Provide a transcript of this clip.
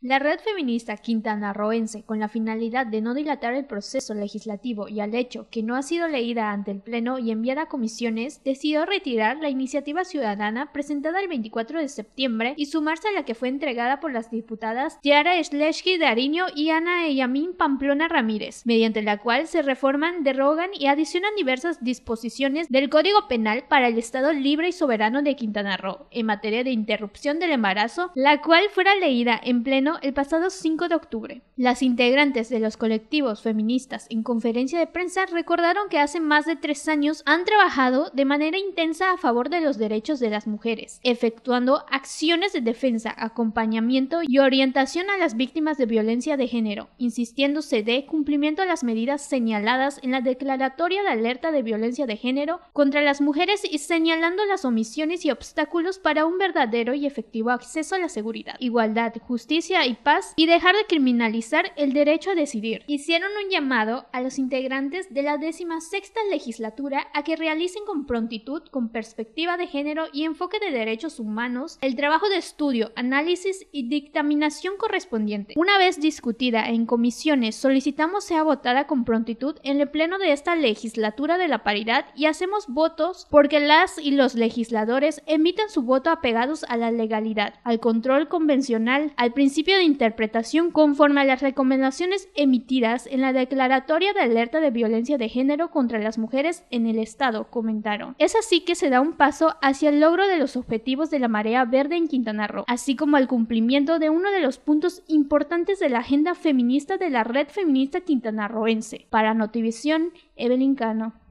La red feminista quintanarroense, con la finalidad de no dilatar el proceso legislativo y al hecho que no ha sido leída ante el Pleno y enviada a comisiones, decidió retirar la iniciativa ciudadana presentada el 24 de septiembre y sumarse a la que fue entregada por las diputadas Yara de Ariño y Ana Eyamín Pamplona Ramírez, mediante la cual se reforman, derogan y adicionan diversas disposiciones del Código Penal para el Estado Libre y Soberano de Quintana Roo en materia de interrupción del embarazo, la cual fuera leída en pleno el pasado 5 de octubre. Las integrantes de los colectivos feministas en conferencia de prensa recordaron que hace más de tres años han trabajado de manera intensa a favor de los derechos de las mujeres, efectuando acciones de defensa, acompañamiento y orientación a las víctimas de violencia de género, insistiéndose de cumplimiento a las medidas señaladas en la Declaratoria de Alerta de Violencia de Género contra las Mujeres y señalando las omisiones y obstáculos para un verdadero y efectivo acceso a la seguridad, igualdad, justicia y paz y dejar de criminalizar el derecho a decidir. Hicieron un llamado a los integrantes de la sexta legislatura a que realicen con prontitud, con perspectiva de género y enfoque de derechos humanos, el trabajo de estudio, análisis y dictaminación correspondiente. Una vez discutida en comisiones, solicitamos sea votada con prontitud en el pleno de esta legislatura de la paridad y hacemos votos porque las y los legisladores emiten su voto apegados a la legalidad, al control convencional, al principio de interpretación conforme a las recomendaciones emitidas en la Declaratoria de Alerta de Violencia de Género contra las Mujeres en el Estado, comentaron. Es así que se da un paso hacia el logro de los objetivos de la Marea Verde en Quintana Roo, así como al cumplimiento de uno de los puntos importantes de la agenda feminista de la Red Feminista Quintanarroense. Para Notivisión, Evelyn Cano.